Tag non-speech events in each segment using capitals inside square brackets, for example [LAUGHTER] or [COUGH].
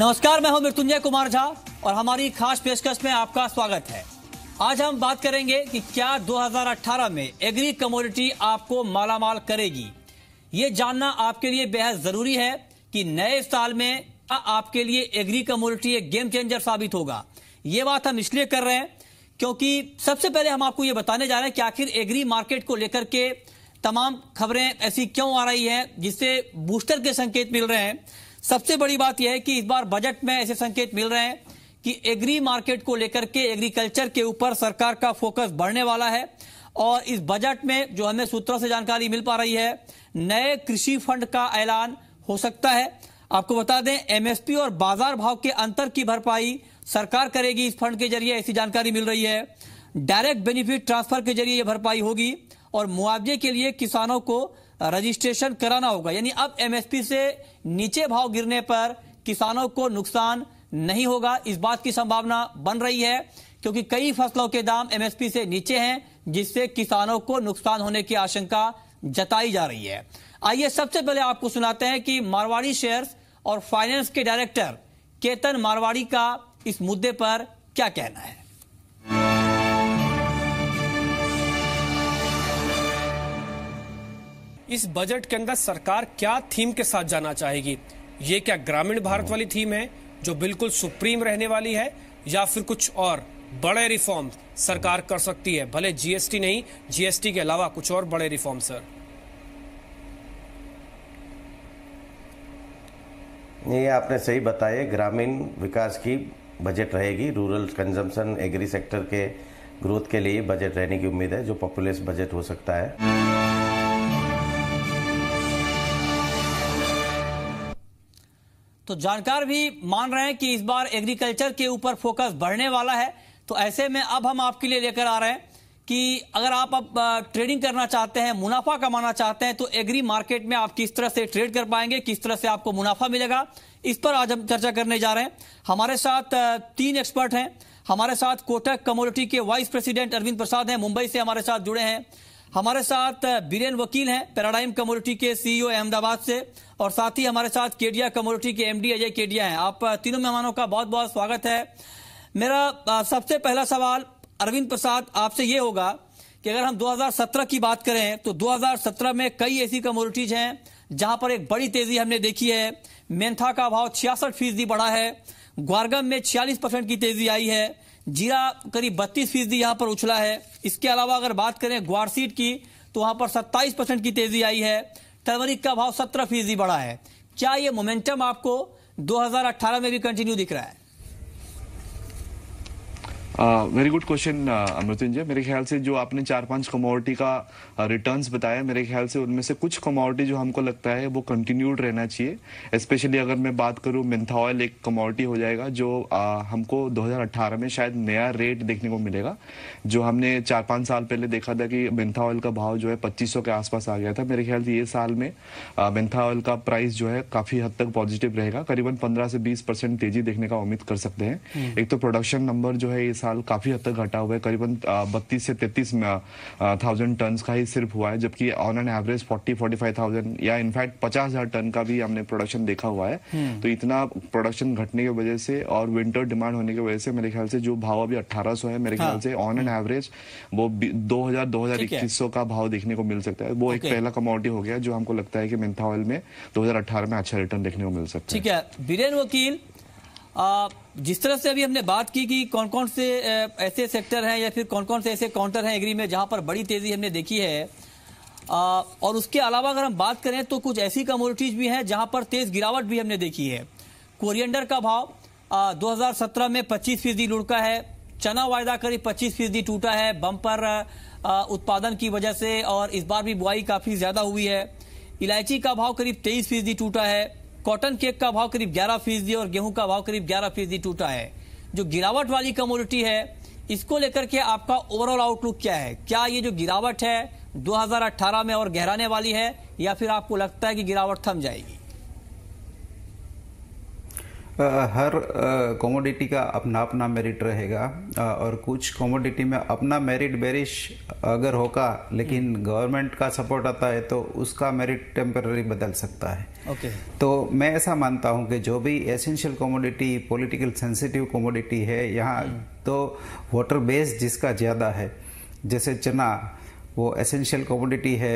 नमस्कार मैं हूं मृत्युंजय कुमार झा और हमारी खास पेशकश में आपका स्वागत है आज हम बात करेंगे कि क्या 2018 में एग्री कमोडिटी आपको मालामाल करेगी ये जानना आपके लिए बेहद जरूरी है कि नए साल में आपके लिए एग्री कमोडिटी एक गेम चेंजर साबित होगा ये बात हम इसलिए कर रहे हैं क्योंकि सबसे पहले हम आपको ये बताने जा रहे हैं कि आखिर एग्री मार्केट को लेकर के तमाम खबरें ऐसी क्यों आ रही हैं जिससे बूस्टर के संकेत मिल रहे हैं सबसे बड़ी बात यह है कि इस बार बजट में ऐसे संकेत मिल रहे हैं कि एग्री मार्केट को लेकर के एग्रीकल्चर के ऊपर सरकार का फोकस बढ़ने वाला है और इस बजट में जो हमें सूत्रों से जानकारी मिल पा रही है नए कृषि फंड का ऐलान हो सकता है आपको बता दें एमएसपी और बाजार भाव के अंतर की भरपाई सरकार करेगी इस फंड के जरिए ऐसी जानकारी मिल रही है डायरेक्ट बेनिफिट ट्रांसफर के जरिए यह भरपाई होगी और मुआवजे के लिए किसानों को रजिस्ट्रेशन कराना होगा यानी अब एमएसपी से नीचे भाव गिरने पर किसानों को नुकसान नहीं होगा इस बात की संभावना बन रही है क्योंकि कई फसलों के दाम एमएसपी से नीचे हैं जिससे किसानों को नुकसान होने की आशंका जताई जा रही है आइए सबसे पहले आपको सुनाते हैं कि मारवाड़ी शेयर्स और फाइनेंस के डायरेक्टर केतन मारवाड़ी का इस मुद्दे पर क्या कहना है इस बजट के अंदर सरकार क्या थीम के साथ जाना चाहेगी ये क्या ग्रामीण भारत वाली थीम है जो बिल्कुल सुप्रीम रहने वाली है या फिर कुछ और बड़े रिफॉर्म सरकार कर सकती है भले जीएसटी नहीं जीएसटी के अलावा कुछ और बड़े रिफॉर्म सर ये आपने सही बताया ग्रामीण विकास की बजट रहेगी रूरल कंजम्पशन एग्री सेक्टर के ग्रोथ के लिए बजट रहने की उम्मीद है जो पॉपुलेशन बजट हो सकता है तो जानकार भी मान रहे हैं कि इस बार एग्रीकल्चर के ऊपर फोकस बढ़ने वाला है तो ऐसे में अब हम आपके लिए लेकर आ रहे हैं कि अगर आप अब ट्रेडिंग करना चाहते हैं मुनाफा कमाना चाहते हैं तो एग्री मार्केट में आप किस तरह से ट्रेड कर पाएंगे किस तरह से आपको मुनाफा मिलेगा इस पर आज हम चर्चा करने जा रहे हैं हमारे साथ तीन एक्सपर्ट हैं हमारे साथ कोटक कम्युनिटी के वाइस प्रेसिडेंट अरविंद प्रसाद हैं मुंबई से हमारे साथ जुड़े हैं हमारे साथ बीरेन वकील हैं पैराडाइम कम्युनिटी के सीईओ e अहमदाबाद से और साथ ही हमारे साथ केडिया कम्युनिटी के एमडी अजय केडिया हैं आप तीनों मेहमानों का बहुत बहुत स्वागत है मेरा सबसे पहला सवाल अरविंद प्रसाद आपसे ये होगा कि अगर हम 2017 की बात करें तो 2017 में कई ऐसी कम्युनिटीज हैं जहां पर एक बड़ी तेजी हमने देखी है मेन्था का भाव छियासठ फीसदी बढ़ा है ग्वारगम में छियालीस परसेंट की तेजी आई है जीरा करीब बत्तीस फीसदी यहाँ पर उछला है इसके अलावा अगर बात करें ग्वार सीट की तो वहां पर सत्ताईस परसेंट की तेजी आई है टर्मरिक का भाव सत्रह फीसदी बढ़ा है क्या ये मोमेंटम आपको 2018 में भी कंटिन्यू दिख रहा है वेरी गुड क्वेश्चन अमृतिन जी मेरे ख्याल से जो आपने चार पांच कमोडिटी का रिटर्न्स बताया मेरे ख्याल से उनमें से कुछ कमोडिटी जो हमको लगता है वो कंटिन्यूड रहना चाहिए स्पेशली अगर मैं बात करूँ मिंथा ऑयल एक कमोडिटी हो जाएगा जो आ, हमको 2018 में शायद नया रेट देखने को मिलेगा जो हमने चार पाँच साल पहले देखा था कि मिंथा ऑयल का भाव जो है पच्चीस के आसपास आ गया था मेरे ख्याल से ये साल में मिंथा ऑयल का प्राइस जो है काफ़ी हद तक पॉजिटिव रहेगा करीबन पंद्रह से बीस परसेंट तेजी देखने का उम्मीद कर सकते हैं हम्म। एक तो प्रोडक्शन नंबर जो है ये साल काफ़ी हद तक घटा हुआ है करीबन बत्तीस से तैतीस थाउजेंड टन का ही सिर्फ हुआ है जबकि ऑन एन एवरेज 40 45,000 या इनफैक्ट 50,000 टन का भी हमने प्रोडक्शन देखा हुआ है हम्म। तो इतना प्रोडक्शन घटने की वजह से और विंटर डिमांड होने की वजह से मेरे ख्याल से जो भाव अभी 1800 है मेरे ख्याल हाँ। से ऑन एन एवरेज वो 2000 2100 का भाव देखने को मिल सकता है वो एक पहला कमोडिटी हो गया जो हमको लगता है कि मिंथा ऑयल में दो में अच्छा रिटर्न देखने को मिल सकता है ठीक है बीरेन वकील जिस तरह से अभी हमने बात की कि कौन कौन से ऐसे सेक्टर हैं या फिर कौन कौन से ऐसे काउंटर हैं एग्री में जहां पर बड़ी तेजी हमने देखी है और उसके अलावा अगर हम बात करें तो कुछ ऐसी कमोडिटीज भी हैं जहां पर तेज गिरावट भी हमने देखी है कोरिएंडर का भाव आ, 2017 में 25 फीसदी लुढ़का है चना वायदा करीब पच्चीस फीसदी टूटा है बम्पर उत्पादन की वजह से और इस बार भी बुआई काफी ज्यादा हुई है इलायची का भाव करीब तेईस फीसदी टूटा है कॉटन केक का भाव करीब ग्यारह फीसदी और गेहूं का भाव करीब ग्यारह फीसदी टूटा है जो गिरावट वाली कमोडिटी है इसको लेकर के आपका ओवरऑल आउटलुक क्या है क्या ये जो गिरावट है 2018 में और गहराने वाली है या फिर आपको लगता है कि गिरावट थम जाएगी हर कॉमोडिटी का अपना अपना मेरिट रहेगा और कुछ कॉमोडिटी में अपना मेरिट बेरिश अगर होगा लेकिन गवर्नमेंट हम्म। का सपोर्ट आता है तो उसका मेरिट टेम्पररी बदल सकता है ओके okay. तो मैं ऐसा मानता हूँ कि जो भी essential commodity political sensitive commodity है यहाँ हम्म। तो वाटर बेस जिसका ज़्यादा है जैसे चना वो एसेंशियल कॉमोडिटी है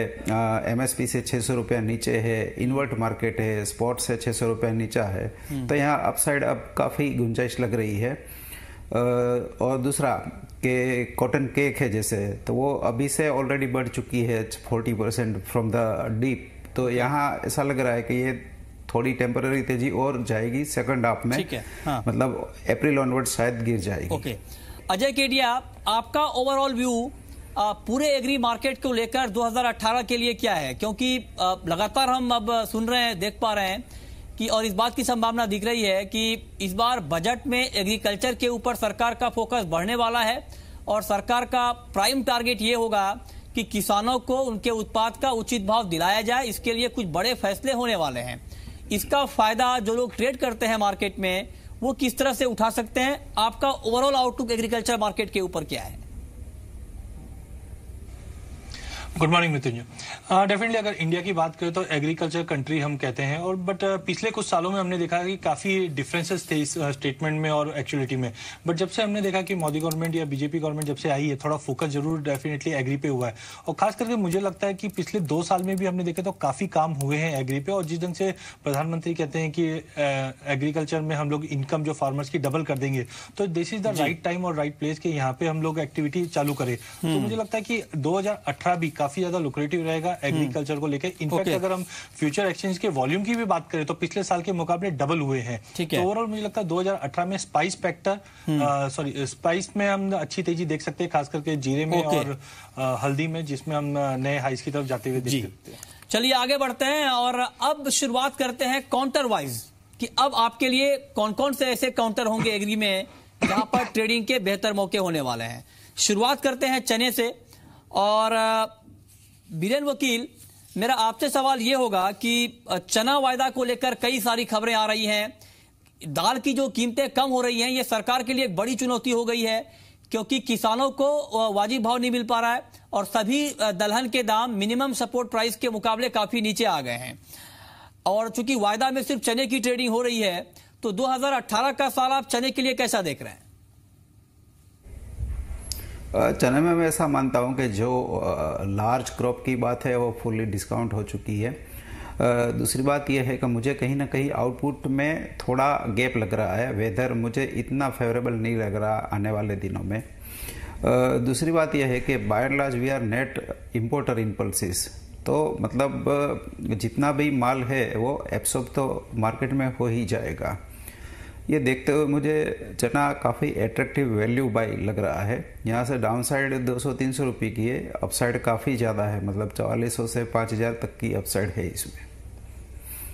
एमएसपी से छः सौ रुपया नीचे है इन्वर्ट मार्केट है स्पॉट से छः सौ रुपया नीचा है हम्म। तो यहाँ अपसाइड अब काफ़ी गुंजाइश लग रही है और दूसरा के कॉटन केक है जैसे तो वो अभी से ऑलरेडी बढ़ चुकी है forty percent from the dip तो यहाँ ऐसा लग रहा है कि ये थोड़ी टेम्पररी तेजी और जाएगी सेकंड हाफ में ठीक है हाँ। मतलब अप्रैल ऑनवर्ड शायद गिर जाएगी ओके अजय केडिया आपका ओवरऑल व्यू पूरे एग्री मार्केट को लेकर 2018 के लिए क्या है क्योंकि लगातार हम अब सुन रहे हैं देख पा रहे हैं कि और इस बात की संभावना दिख रही है कि इस बार बजट में एग्रीकल्चर के ऊपर सरकार का फोकस बढ़ने वाला है और सरकार का प्राइम टारगेट ये होगा कि किसानों को उनके उत्पाद का उचित भाव दिलाया जाए इसके लिए कुछ बड़े फैसले होने वाले हैं इसका फायदा जो लोग ट्रेड करते हैं मार्केट में वो किस तरह से उठा सकते हैं आपका ओवरऑल आउटलुक एग्रीकल्चर मार्केट के ऊपर क्या है गुड मॉर्निंग मितुंज डेफिनेटली अगर इंडिया की बात करें तो एग्रीकल्चर कंट्री हम कहते हैं और बट uh, पिछले कुछ सालों में हमने देखा कि काफ़ी डिफरेंसेस थे इस स्टेटमेंट uh, में और एक्चुअलिटी में बट जब से हमने देखा कि मोदी गवर्नमेंट या बीजेपी गवर्नमेंट जब से आई है थोड़ा फोकस जरूर डेफिनेटली एग्री पे हुआ है और खास करके मुझे लगता है कि पिछले दो साल में भी हमने देखा तो काफ़ी काम हुए हैं एग्री पे और जिस ढंग से प्रधानमंत्री कहते हैं कि एग्रीकल्चर uh, में हम लोग इनकम जो फार्मर्स की डबल कर देंगे तो this is the right time और राइट प्लेस के यहाँ पे हम लोग एक्टिविटी चालू करें तो हम्म। मुझे लगता है कि दो भी काफी ज्यादा लुक्रेटिव रहेगा एग्रीकल्चर हम्म। को लेकर इनफैक्ट okay. अगर हम फ्यूचर एक्सचेंज के वॉल्यूम की भी बात करें तो पिछले साल के मुकाबले डबल हुए हैं ठीक है ओवरऑल तो मुझे लगता है 2018 में स्पाइस फैक्टर सॉरी स्पाइस में हम अच्छी तेजी देख सकते हैं खास करके जीरे में okay. और आ, हल्दी में जिसमें हम नए हाइस की तरफ जाते हुए देख सकते हैं चलिए आगे बढ़ते हैं और अब शुरुआत करते हैं काउंटर वाइज कि अब आपके लिए कौन कौन से ऐसे काउंटर होंगे एग्री में जहां पर ट्रेडिंग के बेहतर मौके होने वाले हैं शुरुआत करते हैं चने से और बीरेन वकील मेरा आपसे सवाल ये होगा कि चना वायदा को लेकर कई सारी खबरें आ रही हैं दाल की जो कीमतें कम हो रही हैं ये सरकार के लिए एक बड़ी चुनौती हो गई है क्योंकि किसानों को वाजिब भाव नहीं मिल पा रहा है और सभी दलहन के दाम मिनिमम सपोर्ट प्राइस के मुकाबले काफी नीचे आ गए हैं और चूंकि वायदा में सिर्फ चने की ट्रेडिंग हो रही है तो 2018 का साल आप चने के लिए कैसा देख रहे हैं चने में मैं ऐसा मानता हूँ कि जो लार्ज क्रॉप की बात है वो फुल्ली डिस्काउंट हो चुकी है दूसरी बात यह है कि मुझे कहीं ना कहीं आउटपुट में थोड़ा गैप लग रहा है वेदर मुझे इतना फेवरेबल नहीं लग रहा आने वाले दिनों में दूसरी बात यह है कि by and large we are net importer impulses तो मतलब जितना भी माल है वो एब्सॉर्ब तो मार्केट में हो ही जाएगा ये देखते हुए मुझे चना काफ़ी एट्रैक्टिव वैल्यू बाई लग रहा है यहाँ से डाउन साइड दो सौ तीन सौ रुपये की है अपसाइड काफ़ी ज़्यादा है मतलब चौवालीस सौ से पाँच हज़ार तक की अपसाइड है इसमें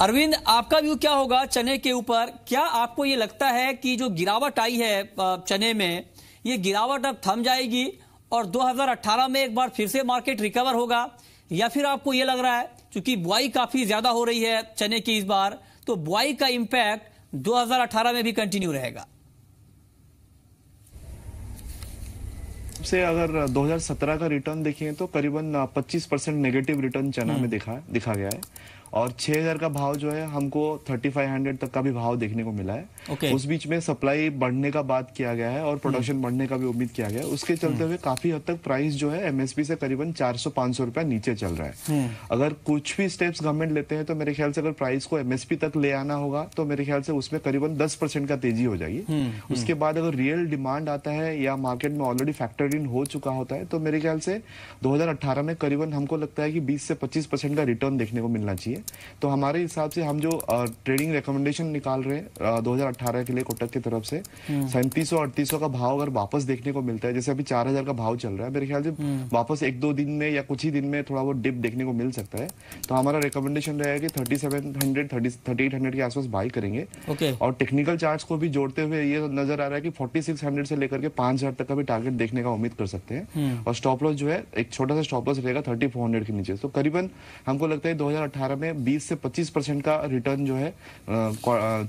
अरविंद आपका व्यू क्या होगा चने के ऊपर क्या आपको ये लगता है कि जो गिरावट आई है चने में ये गिरावट अब थम जाएगी और 2018 में एक बार फिर से मार्केट रिकवर होगा या फिर आपको ये लग रहा है क्योंकि बुआई काफी ज्यादा हो रही है चने की इस बार तो बुआई का इम्पैक्ट 2018 में भी कंटिन्यू रहेगा से अगर 2017 का रिटर्न देखें तो करीबन 25 परसेंट नेगेटिव रिटर्न चना में हम्म। दिखा दिखा गया है और 6000 का भाव जो है हमको 3500 तक का भी भाव देखने को मिला है okay. उस बीच में सप्लाई बढ़ने का बात किया गया है और प्रोडक्शन hmm. बढ़ने का भी उम्मीद किया गया है उसके hmm. चलते हुए काफी हद तक प्राइस जो है एमएसपी से करीबन 400-500 रुपया नीचे चल रहा है hmm. अगर कुछ भी स्टेप्स गवर्नमेंट लेते हैं तो मेरे ख्याल से अगर प्राइस को एमएसपी तक ले आना होगा तो मेरे ख्याल से उसमें करीबन दस परसेंट का तेजी हो जाएगी उसके बाद अगर रियल डिमांड आता है या मार्केट में ऑलरेडी फैक्टर इन हो चुका होता है तो मेरे ख्याल से दो में करीबन हमको लगता है कि बीस से पच्चीस का रिटर्न देखने को मिलना चाहिए है तो हमारे हिसाब से हम जो ट्रेडिंग रिकमेंडेशन निकाल रहे हैं 2018 के लिए कोटक की तरफ से हम्म। सैंतीस सौ का भाव अगर वापस देखने को मिलता है जैसे अभी 4000 का भाव चल रहा है मेरे ख्याल से हम्म। वापस एक दो दिन में या कुछ ही दिन में थोड़ा वो डिप देखने को मिल सकता है तो हमारा रिकमेंडेशन रहेगा कि थर्टी सेवन हंड्रेड के आसपास बाई करेंगे और टेक्निकल चार्ज को भी जोड़ते हुए ये नजर आ रहा है कि फोर्टी से लेकर के पांच तक का भी टारगेट देखने का उम्मीद कर सकते हैं हम्म। और स्टॉप लॉस जो है एक छोटा सा स्टॉप लॉस रहेगा थर्टी के नीचे तो करीबन हमको लगता है दो में में 20 से 25 परसेंट का रिटर्न जो है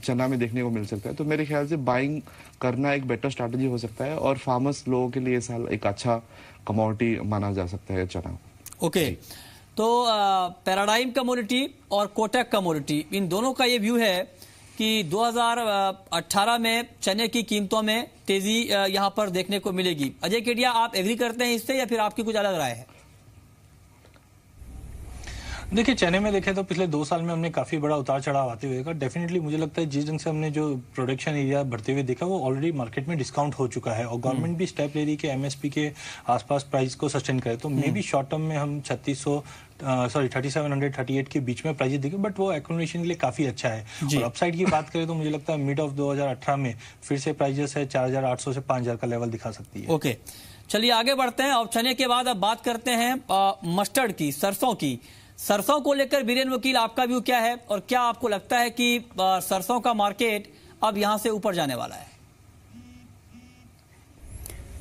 चना में देखने को मिल सकता है तो मेरे ख्याल से बाइंग करना एक बेटर स्ट्रैटेजी हो सकता है और फार्मर्स लोगों के लिए साल एक अच्छा कमोडिटी माना जा सकता है चना ओके okay. तो पैराडाइम कम्युनिटी और कोटक कम्युनिटी इन दोनों का ये व्यू है कि 2018 में चने की कीमतों में तेजी यहाँ पर देखने को मिलेगी अजय केडिया आप एग्री करते हैं इससे या फिर आपकी कुछ अलग राय है देखिए चने में देखें तो पिछले दो साल में हमने काफ़ी बड़ा उतार चढ़ाव आते हुए डेफिनेटली मुझे लगता है जिस ढंग से हमने जो प्रोडक्शन एरिया बढ़ते हुए देखा वो ऑलरेडी मार्केट में डिस्काउंट हो चुका है और गवर्नमेंट हम्म। भी स्टेप ले रही है एमएसपी के आसपास प्राइस को सस्टेन करे तो मे बी शॉर्ट टर्म में हम छत्तीस sorry thirty seven hundred thirty eight के बीच में प्राइजेस देखे बट वो एकोमोडेशन के लिए काफी अच्छा है और अपसाइड की बात करें तो मुझे लगता है मिड ऑफ 2018 में फिर से प्राइजेस है चार हजार आठ सौ से पांच हजार का लेवल दिखा सकती है ओके चलिए आगे बढ़ते हैं और चने के बाद अब बात करते हैं मस्टर्ड की सरसों की सरसों को लेकर बीरेन वकील आपका व्यू क्या है और क्या आपको लगता है कि सरसों का मार्केट अब यहां से ऊपर जाने वाला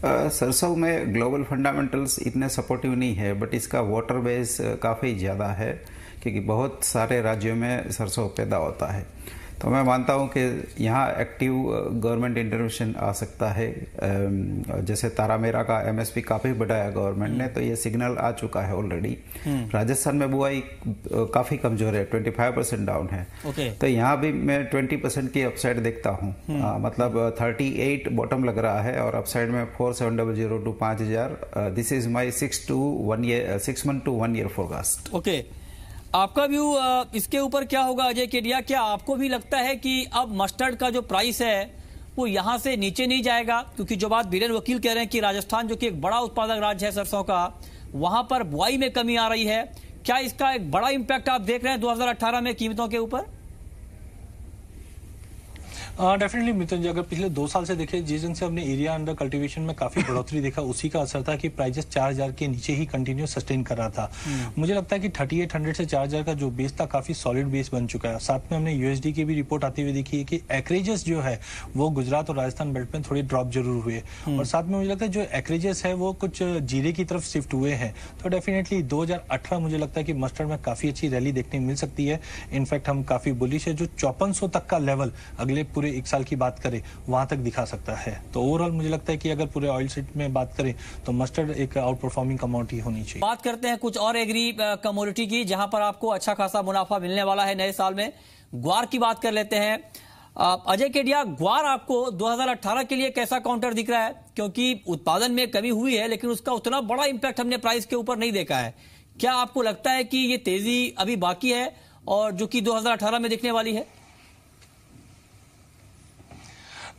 है सरसों में ग्लोबल फंडामेंटल्स इतने सपोर्टिव नहीं है बट इसका वाटर बेस काफ़ी ज़्यादा है क्योंकि बहुत सारे राज्यों में सरसों पैदा होता है तो मैं मानता हूं कि यहाँ एक्टिव गवर्नमेंट इंटरवेंशन आ सकता है um, जैसे तारामेरा का एमएसपी काफ़ी बढ़ाया गवर्नमेंट ने हम्म। तो ये सिग्नल आ चुका है ऑलरेडी हम्म। राजस्थान में बुआई uh, काफ़ी कमजोर है 25 परसेंट डाउन है ओके। तो यहाँ भी मैं 20 परसेंट की अपसाइड देखता हूँ हम्म। uh, मतलब 38 uh, बॉटम लग रहा है और अपसाइड में four seven double zero two पाँच हज़ार this is my six to one year six month to one year forecast okay आपका व्यू इसके ऊपर क्या होगा अजय केडिया क्या आपको भी लगता है कि अब मस्टर्ड का जो प्राइस है वो यहां से नीचे नहीं जाएगा क्योंकि जो बात बीरेन वकील कह रहे हैं कि राजस्थान जो कि एक बड़ा उत्पादक राज्य है सरसों का वहां पर बुआई में कमी आ रही है क्या इसका एक बड़ा इंपैक्ट आप देख रहे हैं 2018 में कीमतों के ऊपर डेफिनेटली मित्र जी अगर पिछले दो साल से देखें जिस दिन से हमने एरिया अंडर कल्टीवेशन में काफी बढ़ोतरी देखा उसी का असर था कि प्राइजेस चार हजार के नीचे ही कंटिन्यू सस्टेन कर रहा था हम्म। मुझे लगता है कि थर्टी एट हंड्रेड से चार हजार का जो बेस था काफी सॉलिड बेस बन चुका है साथ में हमने यूएसडी की भी रिपोर्ट आती हुई देखी है कि एक्रेजेस जो है वो गुजरात और राजस्थान बेल्ट में थोड़ी ड्रॉप जरूर हुए हम्म। और साथ में मुझे लगता है जो एक्रेजेस है वो कुछ जीरे की तरफ शिफ्ट हुए हैं तो डेफिनेटली दो मुझे लगता है कि मस्टर्ड में काफी अच्छी रैली देखने मिल सकती है इनफैक्ट हम काफी बुलिश है जो चौपन तक का लेवल अगले पूरे पूरे एक साल की बात करें वहाँ तक दिखा सकता है तो ओवरऑल मुझे लगता है कि अगर पूरे ऑयल सेट में बात करें तो मस्टर्ड एक आउट परफॉर्मिंग कमोडिटी होनी चाहिए बात करते हैं कुछ और एग्री कमोडिटी की जहाँ पर आपको अच्छा खासा मुनाफा मिलने वाला है नए साल में ग्वार की बात कर लेते हैं अजय केडिया ग्वार आपको 2018 के लिए कैसा काउंटर दिख रहा है क्योंकि उत्पादन में कमी हुई है लेकिन उसका उतना बड़ा इंपैक्ट हमने प्राइस के ऊपर नहीं देखा है क्या आपको लगता है कि ये तेजी अभी बाकी है और जो कि 2018 में दिखने वाली है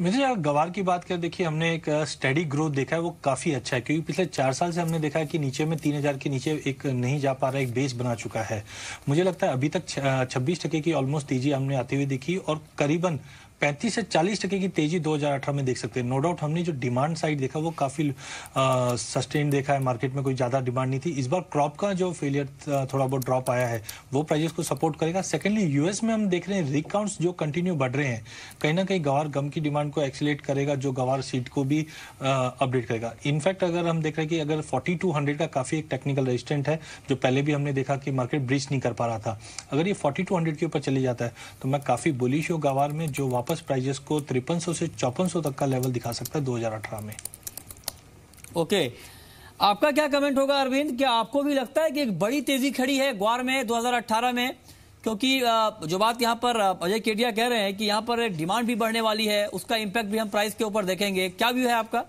मुझे यार गवार की बात कर देखिए हमने एक स्टडी ग्रोथ देखा है वो काफी अच्छा है क्योंकि पिछले चार साल से हमने देखा है कि नीचे में तीन हजार के नीचे एक नहीं जा पा रहा एक बेस बना चुका है मुझे लगता है अभी तक छब्बीस टके की ऑलमोस्ट तेजी हमने आती हुई देखी और करीबन 35 से 40 टके की तेजी 2018 में देख सकते हैं नो डाउट हमने जो डिमांड साइड देखा वो काफ़ी सस्टेन देखा है मार्केट में कोई ज़्यादा डिमांड नहीं थी इस बार क्रॉप का जो फेलियर थोड़ा बहुत ड्रॉप आया है वो प्राइजेस को सपोर्ट करेगा सेकेंडली यूएस में हम देख रहे हैं रिकाउंट्स जो कंटिन्यू बढ़ रहे हैं कहीं ना कहीं गवार गम की डिमांड को एक्सीट करेगा जो गवार सीट को भी अपडेट करेगा इनफैक्ट अगर हम देख रहे हैं कि अगर फोर्टी का काफ़ी एक टेक्निकल रेजिस्टेंट है जो पहले भी हमने देखा कि मार्केट ब्रिज नहीं कर पा रहा था अगर ये फोर्टी के ऊपर चले जाता है तो मैं काफ़ी बुलिश हूँ गवार में जो वापस वापस प्राइजेस को तिरपन से चौपन तक का लेवल दिखा सकता है 2018 में ओके okay. आपका क्या कमेंट होगा अरविंद क्या आपको भी लगता है कि एक बड़ी तेजी खड़ी है ग्वार में 2018 में क्योंकि जो बात यहां पर अजय केडिया कह रहे हैं कि यहां पर डिमांड भी बढ़ने वाली है उसका इम्पैक्ट भी हम प्राइस के ऊपर देखेंगे क्या व्यू है आपका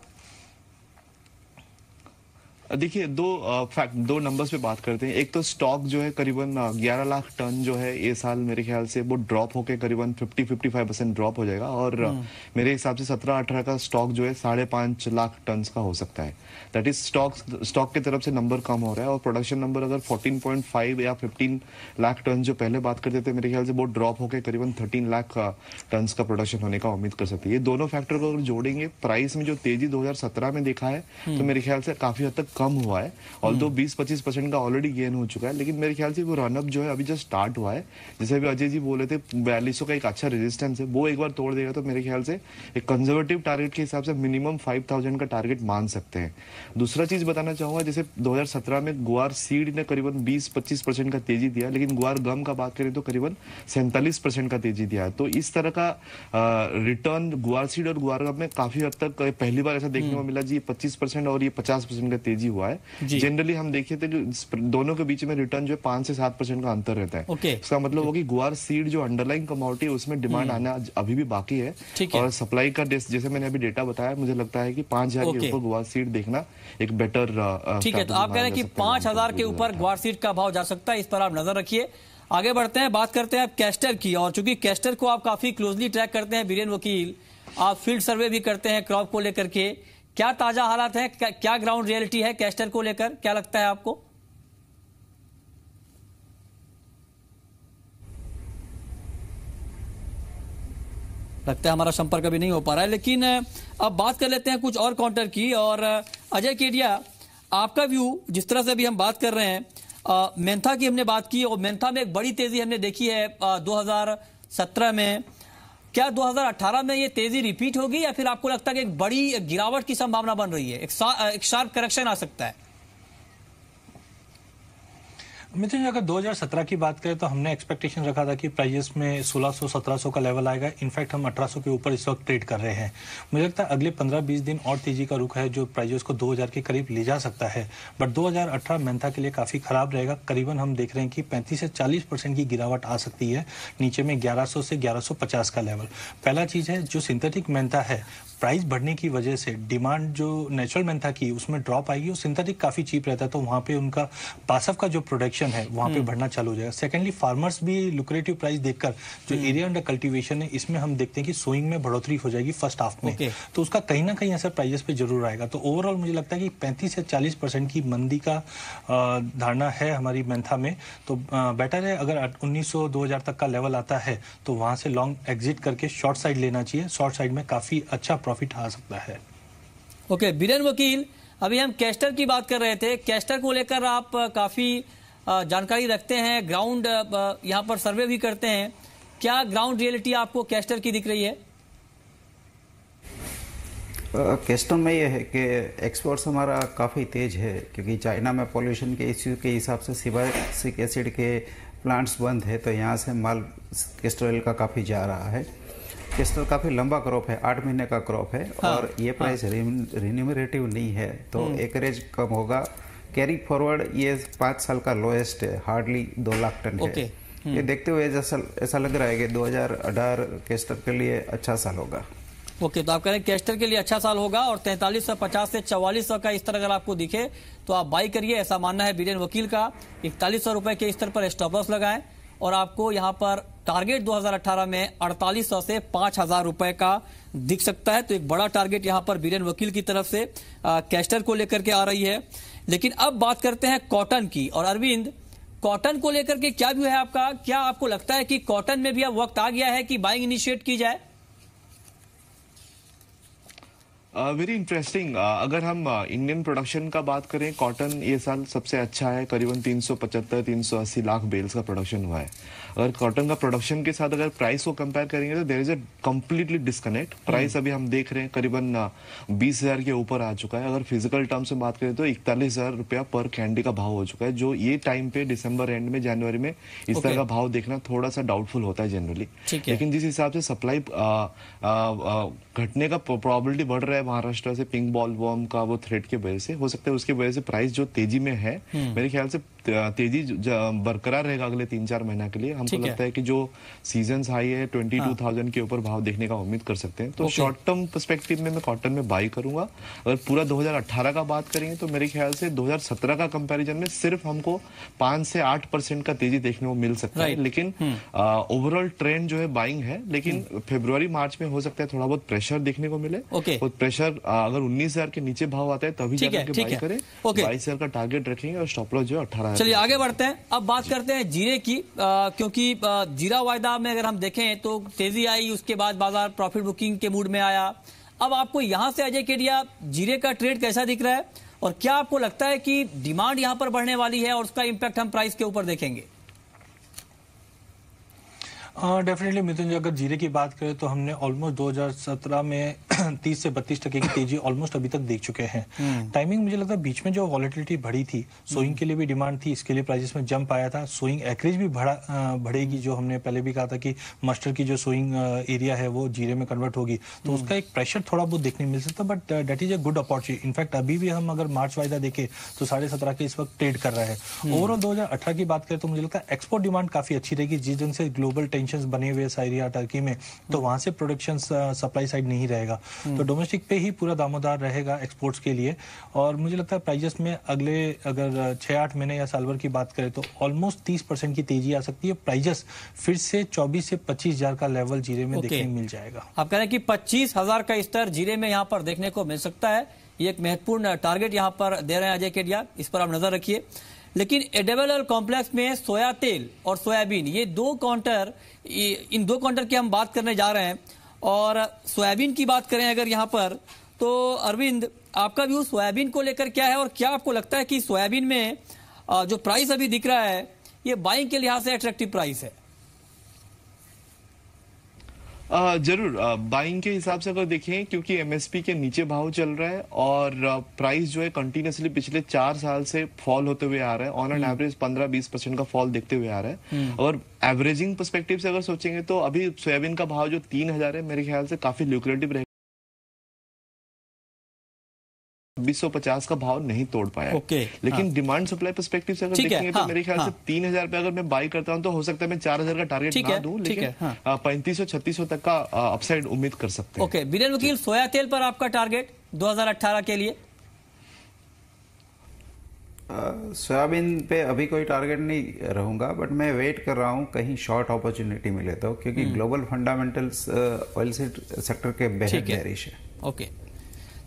देखिए दो फैक्ट दो नंबर्स पे बात करते हैं एक तो स्टॉक जो है करीबन 11 लाख टन जो है ये साल मेरे ख्याल से वो ड्रॉप होकर करीबन 50 55 परसेंट ड्रॉप हो जाएगा और हम्म। मेरे हिसाब से 17 18 का स्टॉक जो है साढ़े पाँच लाख टन का हो सकता है दैट इज स्टॉक स्टॉक की तरफ से नंबर कम हो रहा है और प्रोडक्शन नंबर अगर फोर्टीन या फिफ्टीन लाख टन जो पहले बात करते थे मेरे ख्याल से वो ड्रॉप होकर करीबन थर्टीन लाख टन का प्रोडक्शन होने का उम्मीद कर सकती है ये दोनों फैक्टर को अगर जोड़ेंगे प्राइस में जो तेजी दो में देखा है तो हम्म। मेरे ख्याल से काफी हद तक कम हुआ है ऑल दो बीस पच्चीस परसेंट का ऑलरेडी गेन हो चुका है लेकिन मेरे ख्याल से वो रनअप जो है अभी जस्ट स्टार्ट हुआ है जैसे अभी अजय जी बोले थे बयालीसों का एक अच्छा रेजिस्टेंस है वो एक बार तोड़ देगा तो मेरे ख्याल से एक कंजर्वेटिव टारगेट के हिसाब से मिनिमम फाइव का टारगेट मान सकते हैं दूसरा चीज बताना चाहूंगा जैसे दो में गुआर सीड ने करीबन बीस पच्चीस का तेजी दिया लेकिन गुआर गम का बात करें तो करीबन सैंतालीस का तेजी दिया तो इस तरह का रिटर्न गुआर सीड और गुआर गम में काफी हद तक पहली बार ऐसा देखने हम्म। को मिला जी पच्चीस परसेंट और ये पचास परसेंट का तेजी हुआ है जनरली हम देखे थे तो दोनों के बीच में रिटर्न जो है पांच से सात परसेंट का अंतर रहता है उसका इसका मतलब होगी गुआर सीड जो अंडरलाइन कमोडिटी है उसमें डिमांड हम्म। आना अभी भी बाकी है और सप्लाई का जैसे मैंने अभी डेटा बताया मुझे लगता है की पांच तो हजार के ऊपर गुआर सीड देखना एक बेटर ठीक है तो आप कह रहे हैं कि पांच हजार के ऊपर ग्वार सीड का भाव जा सकता है इस पर आप नजर रखिए आगे बढ़ते हैं बात करते हैं आप कैस्टर की और चूंकि कैस्टर को आप काफी क्लोजली ट्रैक करते हैं बीरेन वकील आप फील्ड सर्वे भी करते हैं क्रॉप को लेकर के क्या ताजा हालात है क्या, क्या ग्राउंड रियलिटी है कैस्टर को लेकर क्या लगता है आपको लगता है हमारा संपर्क अभी नहीं हो पा रहा है लेकिन अब बात कर लेते हैं कुछ और काउंटर की और अजय केडिया आपका व्यू जिस तरह से अभी हम बात कर रहे हैं मेंथा की हमने बात की और मेंथा में एक बड़ी तेजी हमने देखी है आ, 2017 में क्या 2018 में ये तेजी रिपीट होगी या फिर आपको लगता है कि एक बड़ी गिरावट की संभावना बन रही है एक, एक शार्प करेक्शन आ सकता है मिथुन अगर 2017 की बात करें तो हमने एक्सपेक्टेशन रखा था कि प्राइजेस में 1600-1700 का लेवल आएगा इनफैक्ट हम 1800 के ऊपर इस वक्त ट्रेड कर रहे हैं मुझे लगता है अगले 15-20 दिन और तेजी का रुख है जो प्राइजेस को 2000 के करीब ले जा सकता है बट 2018 मेंथा के लिए काफ़ी ख़राब रहेगा करीबन हम देख रहे हैं कि पैंतीस से चालीस की गिरावट आ सकती है नीचे में ग्यारह से ग्यारह का लेवल पहला चीज़ है जो सिंथेटिक मेंथा है प्राइस बढ़ने की वजह से डिमांड जो नेचुरल मैन था कि उसमें ड्रॉप आएगी और सिंथेटिक काफ़ी चीप रहता है तो वहां पे उनका बासफ का जो प्रोडक्शन है वहां पे हम्म। बढ़ना चालू हो जाएगा सेकेंडली फार्मर्स भी लुक्रेटिव प्राइस देखकर जो एरिया अंडर कल्टीवेशन है इसमें हम देखते हैं कि सोइंग में बढ़ोतरी हो जाएगी फर्स्ट हाफ में तो उसका कहीं ना कहीं असर प्राइजेस पे जरूर आएगा तो ओवरऑल मुझे लगता है कि पैंतीस से चालीस की मंदी का धारणा है हमारी मैंथा में तो बेटर है अगर उन्नीस सौ तक का लेवल आता है तो वहां से लॉन्ग एग्जिट करके शॉर्ट साइड लेना चाहिए शॉर्ट साइड में काफ़ी अच्छा प्रॉफिट आ सकता है ओके okay, बिरन वकील अभी हम कैस्टर की बात कर रहे थे कैस्टर को लेकर आप काफ़ी जानकारी रखते हैं ग्राउंड यहाँ पर सर्वे भी करते हैं क्या ग्राउंड रियलिटी आपको कैस्टर की दिख रही है क्वेश्चन में यह है कि एक्सपोर्ट्स हमारा काफ़ी तेज है क्योंकि चाइना में पोल्यूशन के इश्यू के हिसाब से सिवासिक एसिड के प्लांट्स बंद है तो यहाँ से माल कैस्टर ऑयल का काफ़ी जा रहा है किस्त तो काफ़ी लंबा क्रॉप है आठ महीने का क्रॉप है हाँ, और ये प्राइस हाँ, रिन्यूमरेटिव नहीं है तो एकरेज हम्म। कम होगा कैरी फॉरवर्ड ये पांच साल का लोएस्ट है हार्डली दो लाख टन है हम्म। ये देखते हुए ऐसा लग रहा है कि दो हजार अठारह के लिए अच्छा साल होगा ओके okay, तो आप कह रहे हैं कैस्टर के लिए अच्छा साल होगा और तैंतालीस सौ पचास से चौवालीस सौ का स्तर अगर आपको दिखे तो आप बाई करिए ऐसा मानना है बीरेन वकील का इकतालीस सौ रुपए के स्तर पर स्टॉप लॉस लगाएं और आपको यहां पर टारगेट 2018 में 4800 से 5000 रुपए का दिख सकता है तो एक बड़ा टारगेट यहां पर बीरन वकील की तरफ से आ, कैस्टर को लेकर के आ रही है लेकिन अब बात करते हैं कॉटन की और अरविंद कॉटन को लेकर के क्या व्यू है आपका क्या आपको लगता है कि कॉटन में भी अब वक्त आ गया है कि बाइंग इनिशिएट की जाए वेरी uh, इंटरेस्टिंग uh, अगर हम इंडियन uh, प्रोडक्शन का बात करें कॉटन ये साल सबसे अच्छा है करीबन 375 380 लाख बेल्स का प्रोडक्शन हुआ है अगर कॉटन का प्रोडक्शन के साथ अगर प्राइस को कंपेयर करेंगे तो there is a completely disconnect price अभी हम देख रहे हैं करीबन uh, बीस हजार के ऊपर आ चुका है अगर फिजिकल टर्म्स में बात करें तो इकतालीस हजार रुपया पर कैंडी का भाव हो चुका है जो ये टाइम पे दिसंबर एंड में जनवरी में इस okay. तरह का भाव देखना थोड़ा सा डाउटफुल होता है जनरली लेकिन जिस हिसाब से सप्लाई uh, घटने का प्रॉबिलिटी बढ़ रहा है है महाराष्ट्र से पिंक बॉल वॉर्म का वो थ्रेड की वजह से हो सकता है उसकी वजह से प्राइस जो तेजी में है हम्म। मेरे ख्याल से तेजी बरकरार रहेगा अगले तीन चार महीना के लिए हमको लगता है, कि जो सीजन हाई है ट्वेंटी टू थाउजेंड के ऊपर भाव देखने का उम्मीद कर सकते हैं तो शॉर्ट टर्म परस्पेक्टिव में मैं कॉटन में बाई करूंगा अगर पूरा 2018 का बात करेंगे तो मेरे ख्याल से 2017 का कंपैरिजन में सिर्फ हमको पांच से आठ परसेंट का तेजी देखने को मिल सकता है लेकिन ओवरऑल हम्म। ट्रेंड जो है बाइंग है लेकिन फेब्रुवरी हम्म। मार्च में हो सकता है थोड़ा बहुत प्रेशर देखने को मिले और प्रेशर अगर उन्नीस के नीचे भाव आता है तभी जाकर बाई करें बाईस का टारगेट रखेंगे और स्टॉपलॉस जो है अठारह चलिए आगे बढ़ते हैं अब बात करते हैं जीरे की आ, क्योंकि जीरा वायदा में अगर हम देखें तो तेजी आई उसके बाद बाजार प्रॉफिट बुकिंग के मूड में आया अब आपको यहां से अजय केडिया जीरे का ट्रेड कैसा दिख रहा है और क्या आपको लगता है कि डिमांड यहां पर बढ़ने वाली है और उसका इम्पैक्ट हम प्राइस के ऊपर देखेंगे डेफिनेटली हाँ, मिथुन जी अगर जीरे की बात करें तो हमने ऑलमोस्ट 2017 में [CLEARS THROAT] तीस से बत्तीस टके की तेजी ऑलमोस्ट अभी तक देख चुके हैं टाइमिंग हम्म। मुझे लगता है बीच में जो वॉलिटिलिटी बढ़ी थी सोइंग हम्म। के लिए भी डिमांड थी इसके लिए प्राइजेस में जंप आया था सोइंग एकरेज भी बढ़ेगी जो हमने पहले भी कहा था कि मस्टर की जो सोइंग एरिया है वो जीरे में कन्वर्ट होगी तो हम्म। उसका एक प्रेशर थोड़ा बहुत देखने मिल सकता but that is a good opportunity in fact अभी भी हम अगर मार्च वायदा देखें तो साढ़े सत्रह के इस वक्त ट्रेड कर रहा है ओवरऑल दो की बात करें तो मुझे लगता है एक्सपोर्ट डिमांड काफी अच्छी रहेगी जिस दिन से ग्लोबल टेंशन बने हुए साइरिया टर्की में तो वहां से प्रोडक्शन सप्लाई साइड नहीं रहेगा तो डोमेस्टिक हम्म। पे ही पूरा दामोदार रहेगा एक्सपोर्ट्स के लिए और मुझे लगता है प्राइजेस में अगले अगर छः आठ महीने या साल भर की बात करें तो ऑलमोस्ट तीस परसेंट की तेजी आ सकती है प्राइजेस फिर से चौबीस से पच्चीस हजार का लेवल जीरे में देखने मिल जाएगा आप कह रहे हैं कि पच्चीस हजार का स्तर जीरे में यहाँ पर देखने को मिल सकता है ये एक महत्वपूर्ण टारगेट यहाँ पर दे रहे हैं अजय केडिया इस पर आप नजर रखिए लेकिन एडेबल ऑयल कॉम्प्लेक्स में सोया तेल और सोयाबीन ये दो काउंटर इन दो काउंटर की हम बात करने जा रहे हैं और सोयाबीन की बात करें अगर यहाँ पर तो अरविंद आपका व्यू सोयाबीन को लेकर क्या है और क्या आपको लगता है कि सोयाबीन में जो प्राइस अभी दिख रहा है ये बाइंग के लिहाज से अट्रैक्टिव प्राइस है जरूर बाइंग के हिसाब से अगर देखें क्योंकि एमएसपी के नीचे भाव चल रहा है और प्राइस जो है कंटिन्यूसली पिछले चार साल से फॉल होते हुए आ रहा है ऑन एन एवरेज पंद्रह बीस परसेंट का फॉल देखते हुए आ रहा है और एवरेजिंग परस्पेक्टिव से अगर सोचेंगे तो अभी सोयाबीन का भाव जो तीन हजार है मेरे ख्याल से काफी ल्यूक्रेटिव रहेगा बीस का भाव नहीं तोड़ पाया ओके लेकिन डिमांड सप्लाई परस्पेक्टिव से अगर देखेंगे तो हाँ, मेरे ख्याल से हाँ। तीन हजार पे अगर मैं बाई करता हूं तो हो सकता है मैं चार हजार का टारगेट ना दूं लेकिन हाँ। पैंतीस सौ छत्तीस सौ तक का अपसाइड उम्मीद कर सकते हैं ओके बीरेन वकील सोया तेल पर आपका टारगेट 2018 के लिए सोयाबीन पे अभी कोई टारगेट नहीं रहूंगा बट मैं वेट कर रहा हूँ कहीं शॉर्ट अपॉर्चुनिटी मिले तो क्योंकि ग्लोबल फंडामेंटल्स ऑयल सेक्टर के बेहद बेरिश है ओके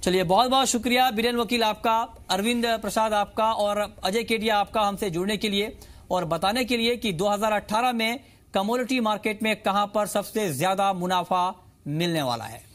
चलिए बहुत बहुत शुक्रिया बीरेन वकील आपका अरविंद प्रसाद आपका और अजय केडिया आपका हमसे जुड़ने के लिए और बताने के लिए कि 2018 में कमोडिटी मार्केट में कहां पर सबसे ज्यादा मुनाफा मिलने वाला है